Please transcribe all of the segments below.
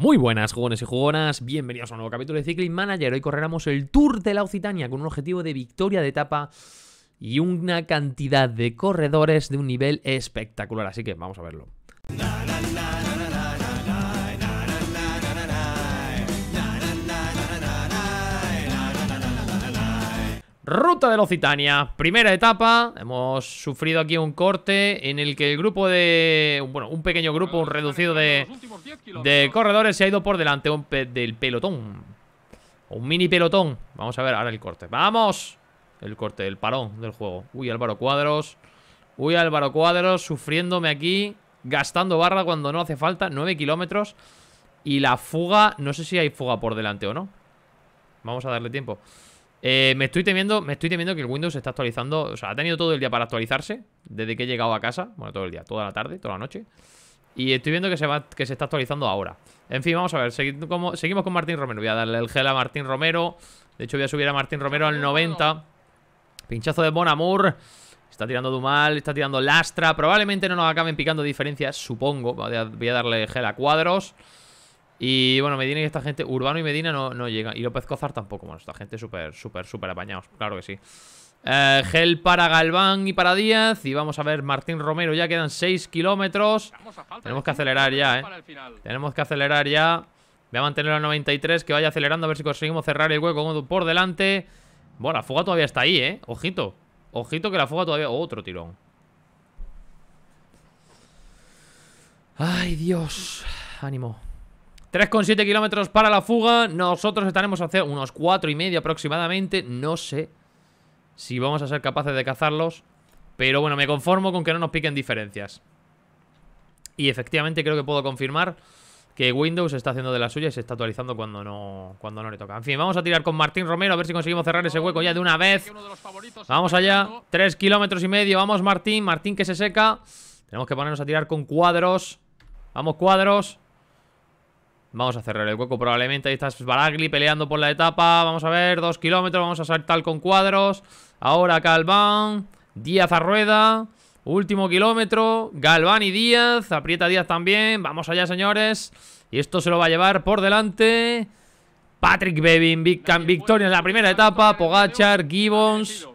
Muy buenas jugones y jugonas, bienvenidos a un nuevo capítulo de Cycling Manager. Hoy correremos el Tour de la Occitania con un objetivo de victoria de etapa y una cantidad de corredores de un nivel espectacular, así que vamos a verlo. Ruta de la primera etapa. Hemos sufrido aquí un corte en el que el grupo de... Bueno, un pequeño grupo, un reducido de, corredores se ha ido por delante un del pelotón. Un mini pelotón. Vamos a ver ahora el corte. ¡Vamos! El corte, el parón del juego. Uy, Álvaro Cuadros. Uy, Álvaro Cuadros sufriéndome aquí, gastando barra cuando no hace falta. 9 kilómetros. Y la fuga, no sé si hay fuga por delante o no. Vamos a darle tiempo. Eh, me, estoy temiendo, me estoy que el Windows se está actualizando. O sea, ha tenido todo el día para actualizarse. Desde que he llegado a casa. Bueno, todo el día, toda la tarde, toda la noche. Y estoy viendo que se, va, que se está actualizando ahora. En fin, vamos a ver. seguimos con Martín Romero. Voy a darle el gel a Martín Romero. De hecho, voy a subir a Martín Romero al 90. Pinchazo de Bon Está tirando Dumal, está tirando Lastra. Probablemente no nos acaben picando diferencias, supongo. Voy a, voy a darle gel a cuadros. Y bueno, Medina y esta gente, Urbano y Medina no, no llegan. Y López Cozar tampoco. Bueno, esta gente súper, súper, súper apañados. Claro que sí. Eh, gel para Galván y para Díaz. Y vamos a ver, Martín Romero. Ya quedan 6 kilómetros. Tenemos que acelerar ya, ¿eh? Tenemos que acelerar ya. Voy a mantener a 93, que vaya acelerando a ver si conseguimos cerrar el hueco por delante. Bueno, la fuga todavía está ahí, ¿eh? Ojito. Ojito que la fuga todavía... otro tirón. Ay, Dios. Ánimo. 3,7 kilómetros para la fuga. Nosotros estaremos a hacer unos cuatro y medio aproximadamente. No sé si vamos a ser capaces de cazarlos. Pero bueno, me conformo con que no nos piquen diferencias. Y efectivamente creo que puedo confirmar que Windows está haciendo de la suya y se está actualizando cuando no, cuando no le toca. En fin, vamos a tirar con Martín Romero a ver si conseguimos cerrar ese hueco ya de una vez. Vamos allá. 3 kilómetros y medio. Vamos, Martín. Martín que se seca. Tenemos que ponernos a tirar con cuadros. Vamos, cuadros. Vamos a cerrar el hueco probablemente. Ahí está Baragli peleando por la etapa. Vamos a ver, dos kilómetros. Vamos a saltar con cuadros. Ahora Calván. Díaz a rueda. Último kilómetro. Galván y Díaz. Aprieta Díaz también. Vamos allá, señores. Y esto se lo va a llevar por delante. Patrick Bevin. victoria en la primera etapa. Eh, Pogachar, Gibbons.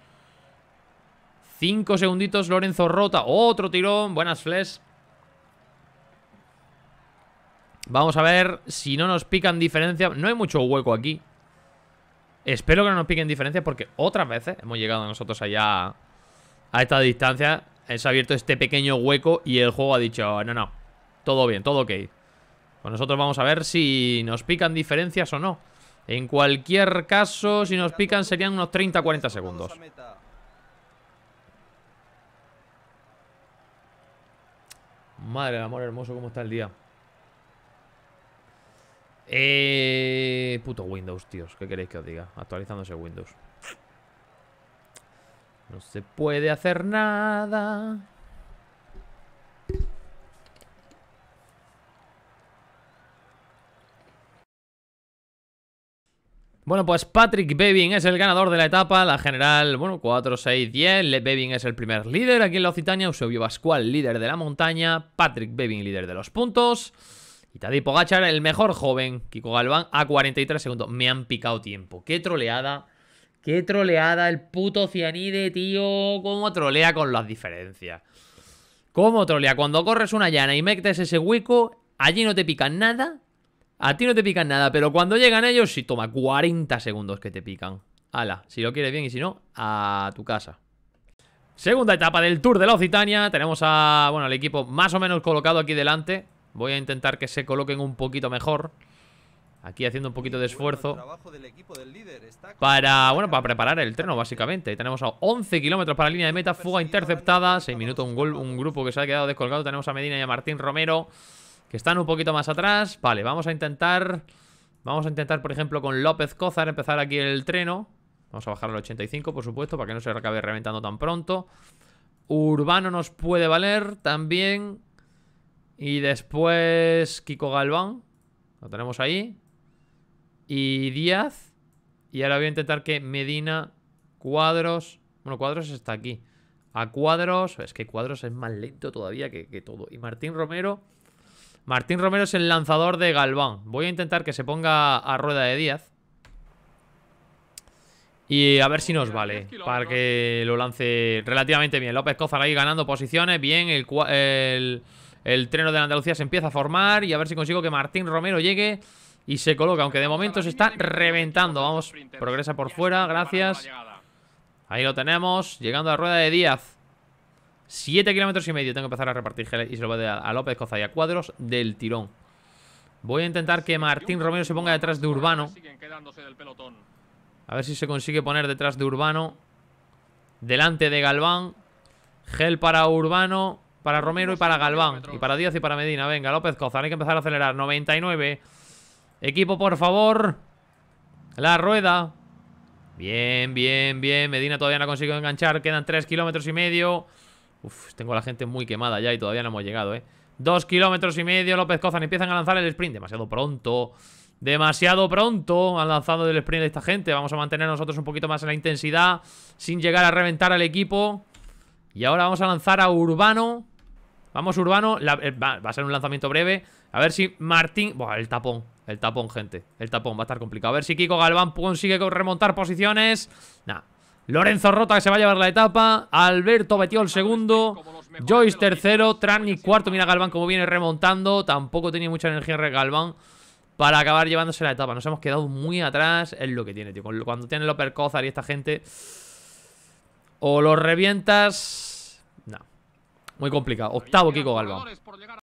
Cinco segunditos. Lorenzo Rota. Otro tirón. Buenas flesh. Vamos a ver si no nos pican diferencias No hay mucho hueco aquí. Espero que no nos piquen diferencias porque otras veces hemos llegado nosotros allá a esta distancia. Se ha abierto este pequeño hueco y el juego ha dicho, no, no, todo bien, todo ok. Pues nosotros vamos a ver si nos pican diferencias o no. En cualquier caso, si nos pican serían unos 30-40 segundos. Madre del amor hermoso, ¿cómo está el día? Eh, puto Windows, tíos. ¿Qué queréis que os diga? Actualizándose Windows. No se puede hacer nada. Bueno, pues Patrick Bevin es el ganador de la etapa, la general, bueno, 4, 6, 10. Bevin es el primer líder aquí en la Occitania, Eusebio Pascual, líder de la montaña, Patrick Bevin, líder de los puntos. Y Tadej Gachar, el mejor joven. Kiko Galván a 43 segundos. Me han picado tiempo. Qué troleada. Qué troleada el puto Cianide, tío. Cómo trolea con las diferencias. Cómo trolea. Cuando corres una llana y metes ese hueco, allí no te pican nada. A ti no te pican nada, pero cuando llegan ellos, sí, toma, 40 segundos que te pican. Ala, si lo quieres bien y si no, a tu casa. Segunda etapa del Tour de la Occitania. Tenemos a, bueno, al equipo más o menos colocado aquí delante. Voy a intentar que se coloquen un poquito mejor. Aquí haciendo un poquito de esfuerzo Para, bueno, para preparar el treno básicamente Tenemos a 11 kilómetros para la línea de meta Fuga interceptada, 6 minutos, un, gol, un grupo que se ha quedado descolgado Tenemos a Medina y a Martín Romero Que están un poquito más atrás Vale, vamos a intentar Vamos a intentar, por ejemplo, con López Cozar Empezar aquí el treno Vamos a bajar al 85, por supuesto, para que no se acabe reventando tan pronto Urbano nos puede valer también y después Kiko Galván. Lo tenemos ahí. Y Díaz. Y ahora voy a intentar que Medina, Cuadros... Bueno, Cuadros está aquí. A Cuadros... Es que Cuadros es más lento todavía que, todo. Y Martín Romero... Martín Romero es el lanzador de Galván. Voy a intentar que se ponga a rueda de Díaz. Y a ver si nos vale para que lo lance relativamente bien. López Cozar ahí ganando posiciones. Bien, el, el el treno de Andalucía se empieza a formar y a ver si consigo que Martín Romero llegue y se coloque, aunque de momento se está reventando. Vamos, progresa por fuera, gracias. Ahí lo tenemos, llegando a rueda de Díaz. Siete kilómetros y medio tengo que empezar a repartir y se lo voy a, a López a Cuadros del tirón. Voy a intentar que Martín Romero se ponga detrás de Urbano. A ver si se consigue poner detrás de Urbano. Delante de Galván. Gel para Urbano para Romero y para Galván. Y para Díaz y para Medina. Venga, López cozán hay que empezar a acelerar. 99. Equipo, por favor. La rueda. Bien, bien, bien. Medina todavía no ha conseguido enganchar. Quedan 3 kilómetros y medio. Uf, tengo a la gente muy quemada ya y todavía no hemos llegado, ¿eh? 2 kilómetros y medio. López Cozan empiezan a lanzar el sprint. Demasiado pronto. Demasiado pronto han lanzado el sprint de esta gente. Vamos a mantener nosotros un poquito más en la intensidad. Sin llegar a reventar al equipo. Y ahora vamos a lanzar a Urbano. Vamos, Urbano. Eh, va, a ser un lanzamiento breve. A ver si Martín... Buah, el tapón. El tapón, gente. El tapón. Va a estar complicado. A ver si Kiko Galván consigue remontar posiciones. Nah. Lorenzo Rota que se va a llevar la etapa. Alberto el segundo. Joyce tercero. Trani cuarto. Mira Galván como viene remontando. Tampoco tenía mucha energía Galván para acabar llevándose la etapa. Nos hemos quedado muy atrás. Es lo que tiene, tío. Cuando tiene lo percozari, y esta gente... O los revientas muy complicado. Octavo Kiko Galván.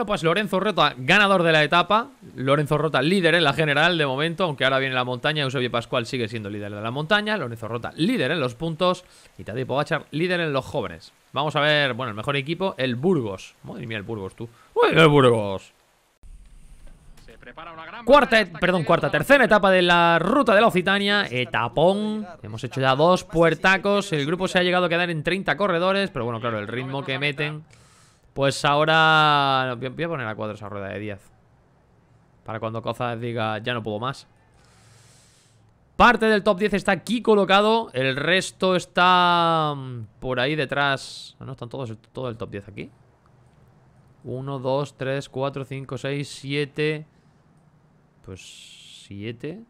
Pues Lorenzo Rota, ganador de la etapa. Lorenzo Rota, líder en la general de momento, aunque ahora viene la montaña. Eusebio Pascual sigue siendo líder de la montaña. Lorenzo Rota, líder en los puntos. Y Tadej Pogachar, líder en los jóvenes. Vamos a ver, bueno, el mejor equipo, el Burgos. Madre mía, el Burgos, tú. Uy, el Burgos! Cuarta, perdón, cuarta, tercera etapa de la ruta de la Occitania, etapón. Hemos hecho ya dos puertacos, el grupo se ha llegado a quedar en 30 corredores, pero bueno, claro, el ritmo que meten... Pues ahora voy a poner a cuadros a rueda de 10. Para cuando Cozas diga, ya no puedo más. Parte del top 10 está aquí colocado. El resto está mm, por ahí detrás. Ah, no, están todos todo el top 10 aquí. 1, 2, 3, 4, 5, 6, 7... Pues 7.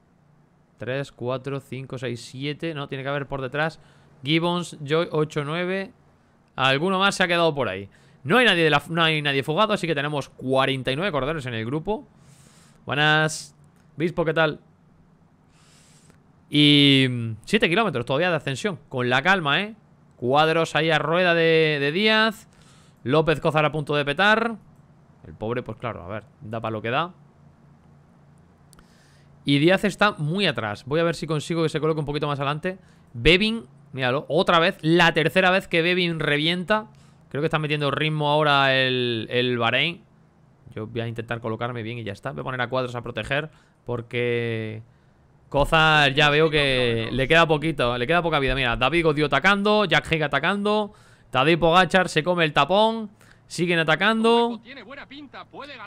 3, 4, 5, 6, 7. No, tiene que haber por detrás. Gibbons, Joy, 8, 9. Alguno más se ha quedado por ahí. No hay nadie, no nadie fugado, así que tenemos 49 cordones en el grupo. Buenas. Bispo, ¿qué tal? Y 7 mm, kilómetros todavía de ascensión. Con la calma, ¿eh? Cuadros ahí a rueda de Díaz. López Cozar a punto de petar. El pobre, pues claro, a ver, da para lo que da. Y Díaz está muy atrás. Voy a ver si consigo que se coloque un poquito más adelante. Bevin, míralo, otra vez. La tercera vez que Bevin revienta. Creo que está metiendo ritmo ahora el, el Bahrein. Yo voy a intentar colocarme bien y ya está. Voy a poner a cuadros a proteger porque... Cozar ya veo que le queda poquito, le queda poca vida. Mira, David Godio atacando, Jack Haig atacando, Tadej Pogachar se come el tapón, siguen atacando.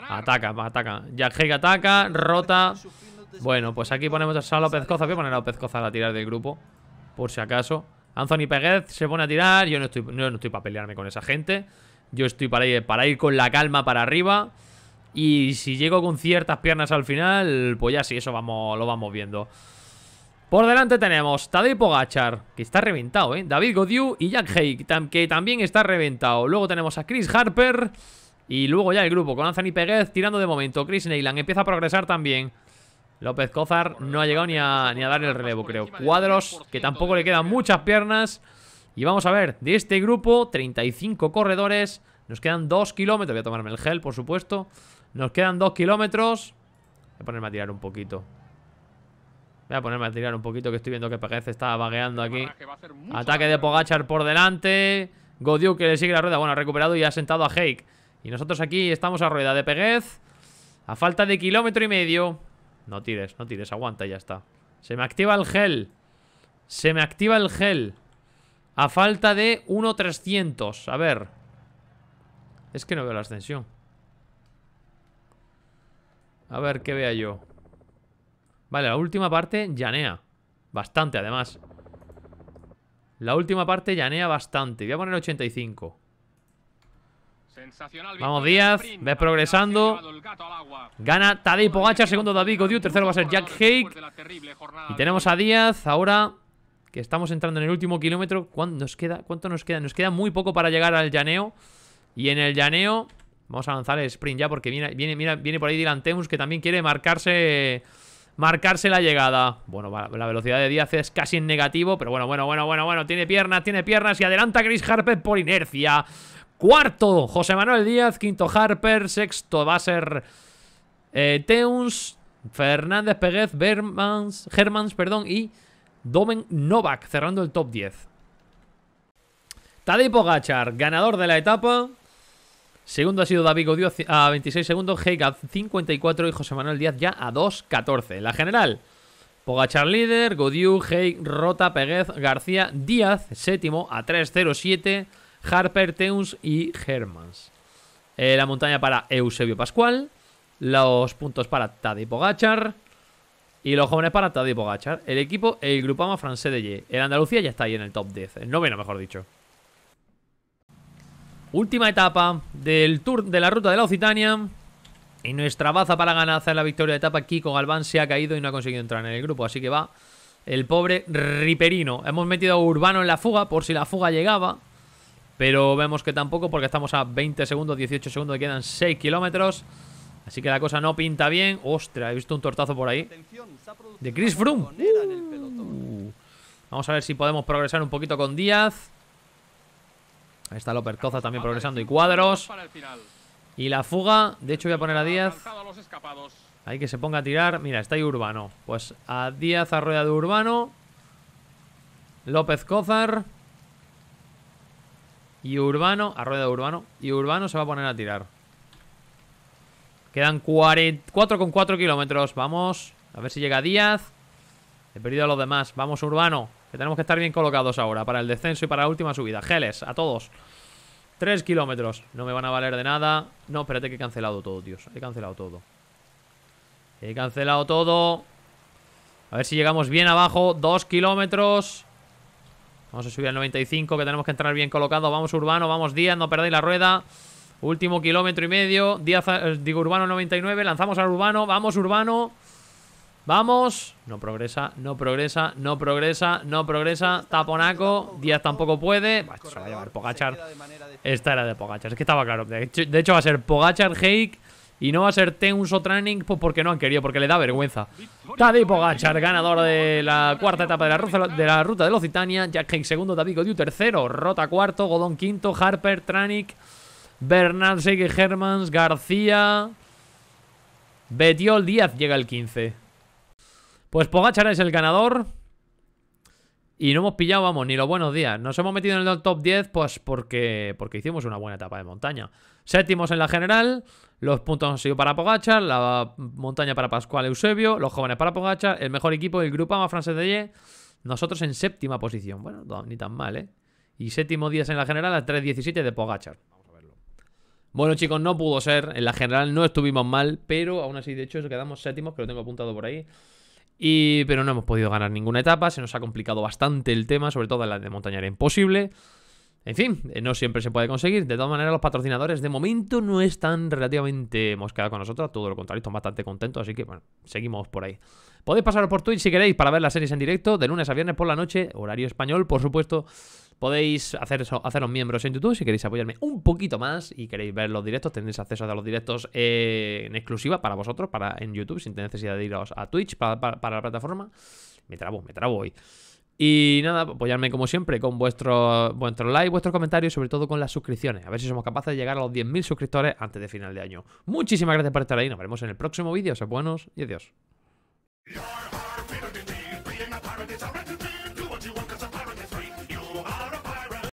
Ataca, ataca. Jack Haig ataca, rota. Bueno, pues aquí ponemos a López Coza. Voy a poner a López Coza a tirar del grupo. Por si acaso. Anthony Pérez se pone a tirar. Yo no estoy, no estoy para pelearme con esa gente. Yo estoy para ir, para ir con la calma para arriba. Y si llego con ciertas piernas al final, pues ya sí, eso vamos, lo vamos viendo. Por delante tenemos Tadej Pogachar, que está reventado, ¿eh? David Godiu y Jack Haig, que también está reventado. Luego tenemos a Chris Harper y luego ya el grupo con Anthony Pérez tirando de momento. Chris Neyland empieza a progresar también. López Cozar no ha llegado ni a, dar el relevo, creo. Cuadros, que tampoco le quedan muchas piernas. Y vamos a ver, de este grupo, 35 corredores. Nos quedan 2 kilómetros. Voy a tomarme el gel, por supuesto. Nos quedan 2 kilómetros. Voy a ponerme a tirar un poquito. Voy a ponerme a tirar un poquito, que estoy viendo que Pérez está vagueando aquí. Ataque de Pogachar por delante. Godiu que le sigue la rueda. Bueno, ha recuperado y ha sentado a Hake. Y nosotros aquí estamos a rueda de Peguez. A falta de kilómetro y medio. No tires, no tires, aguanta y ya está Se me activa el gel Se me activa el gel A falta de 1.300 A ver Es que no veo la ascensión A ver qué vea yo Vale, la última parte llanea Bastante además La última parte llanea bastante Voy a poner 85 Vamos Díaz, ves progresando Gana Tadej Pogacar, segundo David Godiu, tercero va a ser Jack Hake Y tenemos a Díaz ahora que estamos entrando en el último kilómetro ¿Cuánto nos queda? nos queda? muy poco para llegar al llaneo Y en el llaneo vamos a lanzar el sprint ya porque viene, viene por ahí Dylan que también quiere marcarse marcarse la llegada. Bueno, la velocidad de Díaz es casi en negativo, pero bueno, bueno, bueno, bueno, bueno, tiene piernas, tiene piernas y adelanta Chris Harper por inercia. Cuarto, José Manuel Díaz. Quinto, Harper. Sexto va a ser eh, Teuns. Fernández Pérez, Bermans, Hermans perdón, y Domen Novak, cerrando el top 10. Tadej Pogachar, ganador de la etapa. Segundo ha sido David Gaudio a 26 segundos, a 54 y José Manuel Díaz ya a 2.14. La general, Pogachar líder, Godiu, Heik, Rota, Pérez, García, Díaz séptimo a 3.07. Harper, Teuns y Hermans. Eh, la montaña para Eusebio Pascual. Los puntos para Tadej Pogachar. Y los jóvenes para Tadej Pogachar. El equipo, el Grupama francés de Ye. El Andalucía ya está ahí en el top 10. El noveno, mejor dicho. Última etapa del Tour de la Ruta de la Occitania. Y nuestra baza para ganar la victoria de etapa, Kiko Galván, se ha caído y no ha conseguido entrar en el grupo. Así que va el pobre Riperino. Hemos metido a Urbano en la fuga por si la fuga llegaba. Pero vemos que tampoco porque estamos a 20 segundos, 18 segundos, quedan 6 kilómetros. Así que la cosa no pinta bien. Ostras, he visto un tortazo por ahí. De Chris Froome. Uh. Vamos a ver si podemos progresar un poquito con Díaz. Ahí está López Coza también progresando y cuadros. Y la fuga, de hecho voy a poner a Díaz. Ahí que se ponga a tirar. Mira, está ahí Urbano. Pues a Díaz a rueda de Urbano. López Cozar. Y Urbano, a rueda de Urbano. Y Urbano se va a poner a tirar. Quedan 4,4 kilómetros. Vamos. A ver si llega Díaz. He perdido a los demás. Vamos, Urbano. Que tenemos que estar bien colocados ahora. Para el descenso y para la última subida. Geles, a todos. 3 kilómetros. No me van a valer de nada. No, espérate que he cancelado todo, tíos. He cancelado todo. He cancelado todo. A ver si llegamos bien abajo. 2 kilómetros. Vamos a subir al 95, que tenemos que entrar bien colocado. Vamos Urbano, vamos Díaz, no perdáis la rueda. Último kilómetro y medio. Díaz, eh, digo Urbano 99, lanzamos al Urbano, vamos Urbano. Vamos. No progresa, no progresa, no progresa, no progresa. Taponaco. Díaz tampoco puede. va a llevar Pogachar. Esta era de Pogachar. Es que estaba claro. De hecho, va a ser Pogachar, Hake y no va a ser Teuns o pues porque no han querido, porque le da vergüenza. Tadej Pogachar, ganador de la cuarta etapa de la, ruta, de la ruta de Jack Hink segundo, David Godiu, tercero, Rota cuarto, Godón quinto, Harper, Tranic, Bernard Segui, Hermans, García, Betiol Díaz llega el 15. Pues Pogachar es el ganador. Y no hemos pillado, vamos, ni los buenos días. Nos hemos metido en el top 10, pues porque, porque hicimos una buena etapa de montaña. Séptimos en la general, los puntos han sido para Pogachar, la montaña para Pascual Eusebio, los jóvenes para Pogachar, el mejor equipo del más Francés de Ye. Nosotros en séptima posición. Bueno, ni tan mal, ¿eh? Y séptimo días en la general a 3.17 de Pogachar. Vamos a verlo. Bueno, chicos, no pudo ser. En la general no estuvimos mal, pero aún así, de hecho, quedamos séptimos, que lo tengo apuntado por ahí. Y, pero no hemos podido ganar ninguna etapa, se nos ha complicado bastante el tema, sobre todo en la de montaña era imposible. En fin, eh, no siempre se puede conseguir. De todas maneras, los patrocinadores de momento no están relativamente mosqueados con nosotros. Todo lo contrario, están bastante contentos. Así que, bueno, seguimos por ahí. Podéis pasaros por Twitch si queréis para ver las series en directo de lunes a viernes por la noche, horario español, por supuesto. Podéis hacer haceros miembros en YouTube si queréis apoyarme un poquito más y queréis ver los directos. Tendréis acceso a los directos eh, en exclusiva para vosotros, para en YouTube, sin tener necesidad de iros a Twitch para, la plataforma. Me trabo, me trabo hoy. Y nada, apoyarme como siempre con vuestro vuestro like, vuestros comentarios sobre todo con las suscripciones. A ver si somos capaces de llegar a los 10.000 suscriptores antes de final de año. Muchísimas gracias por estar ahí. Nos veremos en el próximo vídeo. Sean buenos y adiós.